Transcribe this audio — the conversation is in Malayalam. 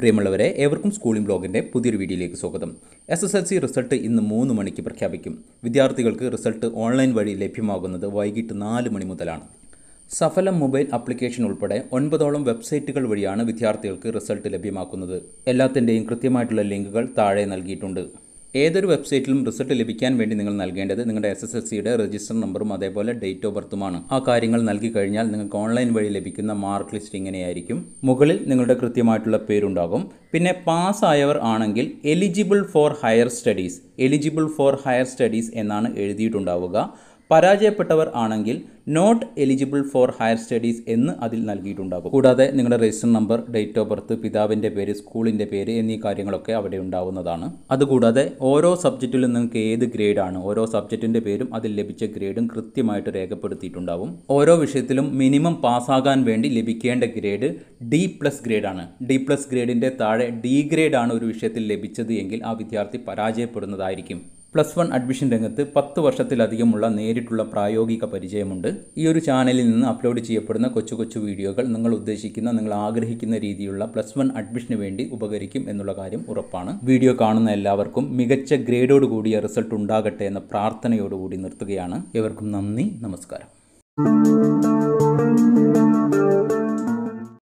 പ്രിയമുള്ളവരെ ഏവർക്കും സ്കൂളിംഗ് ബ്ലോഗിൻ്റെ പുതിയൊരു വീഡിയോയിലേക്ക് സ്വാഗതം S S L C result ഇന്ന് മൂന്ന് മണിക്ക് പ്രഖ്യാപിക്കും വിദ്യാർത്ഥികൾക്ക് റിസൾട്ട് ഓൺലൈൻ വഴി ലഭ്യമാകുന്നത് വൈകിട്ട് നാല് മണി മുതലാണ് സഫലം മൊബൈൽ ആപ്ലിക്കേഷൻ ഉൾപ്പെടെ ഒൻപതോളം വെബ്സൈറ്റുകൾ വഴിയാണ് വിദ്യാർത്ഥികൾക്ക് റിസൾട്ട് ലഭ്യമാക്കുന്നത് എല്ലാത്തിൻ്റെയും കൃത്യമായിട്ടുള്ള ലിങ്കുകൾ താഴെ നൽകിയിട്ടുണ്ട് ഏതൊരു വെബ്സൈറ്റിലും റിസൾട്ട് ലഭിക്കാൻ വേണ്ടി നിങ്ങൾ നൽകേണ്ടത് നിങ്ങളുടെ എസ് എസ് എസ് സിയുടെ രജിസ്റ്റർ നമ്പറും അതേപോലെ ഡേറ്റ് ഓഫ് ബർത്തുമാണ് ആ കാര്യങ്ങൾ നൽകി കഴിഞ്ഞാൽ നിങ്ങൾക്ക് ഓൺലൈൻ വഴി ലഭിക്കുന്ന മാർക്ക് ലിസ്റ്റ് ഇങ്ങനെയായിരിക്കും മുകളിൽ നിങ്ങളുടെ കൃത്യമായിട്ടുള്ള പേരുണ്ടാകും പിന്നെ പാസ്സായവർ ആണെങ്കിൽ eligible for higher studies eligible for higher studies എന്നാണ് എഴുതിയിട്ടുണ്ടാവുക പരാജയപ്പെട്ടവർ ആണെങ്കിൽ not eligible for higher studies എന്ന് അതിൽ നൽകിയിട്ടുണ്ടാകും കൂടാതെ നിങ്ങളുടെ register number date of birth പിതാവിൻ്റെ പേര് സ്കൂളിൻ്റെ പേര് എന്നീ കാര്യങ്ങളൊക്കെ അവിടെ ഉണ്ടാവുന്നതാണ് അതുകൂടാതെ ഓരോ സബ്ജക്റ്റിലും നിങ്ങൾക്ക് ഏത് ഗ്രേഡാണ് ഓരോ സബ്ജക്റ്റിൻ്റെ പേരും അതിൽ ലഭിച്ച ഗ്രേഡും കൃത്യമായിട്ട് രേഖപ്പെടുത്തിയിട്ടുണ്ടാവും ഓരോ വിഷയത്തിലും മിനിമം പാസ്സാകാൻ വേണ്ടി ലഭിക്കേണ്ട ഗ്രേഡ് ഡി പ്ലസ് ഗ്രേഡാണ് ഡി പ്ലസ് ഗ്രേഡിൻ്റെ താഴെ ഡി ഗ്രേഡാണ് ഒരു വിഷയത്തിൽ ലഭിച്ചത് എങ്കിൽ ആ വിദ്യാർത്ഥി പരാജയപ്പെടുന്നതായിരിക്കും പ്ലസ് വൺ അഡ്മിഷൻ രംഗത്ത് പത്ത് വർഷത്തിലധികമുള്ള നേരിട്ടുള്ള പ്രായോഗിക പരിചയമുണ്ട് ഈ ഒരു ചാനലിൽ നിന്ന് അപ്ലോഡ് ചെയ്യപ്പെടുന്ന കൊച്ചു കൊച്ചു വീഡിയോകൾ നിങ്ങൾ ഉദ്ദേശിക്കുന്ന നിങ്ങൾ ആഗ്രഹിക്കുന്ന രീതിയിലുള്ള പ്ലസ് വൺ അഡ്മിഷന് വേണ്ടി ഉപകരിക്കും എന്നുള്ള കാര്യം ഉറപ്പാണ് വീഡിയോ കാണുന്ന എല്ലാവർക്കും മികച്ച ഗ്രേഡോട് കൂടിയ റിസൾട്ട് ഉണ്ടാകട്ടെ എന്ന പ്രാർത്ഥനയോടുകൂടി നിർത്തുകയാണ് എവർക്കും നന്ദി നമസ്കാരം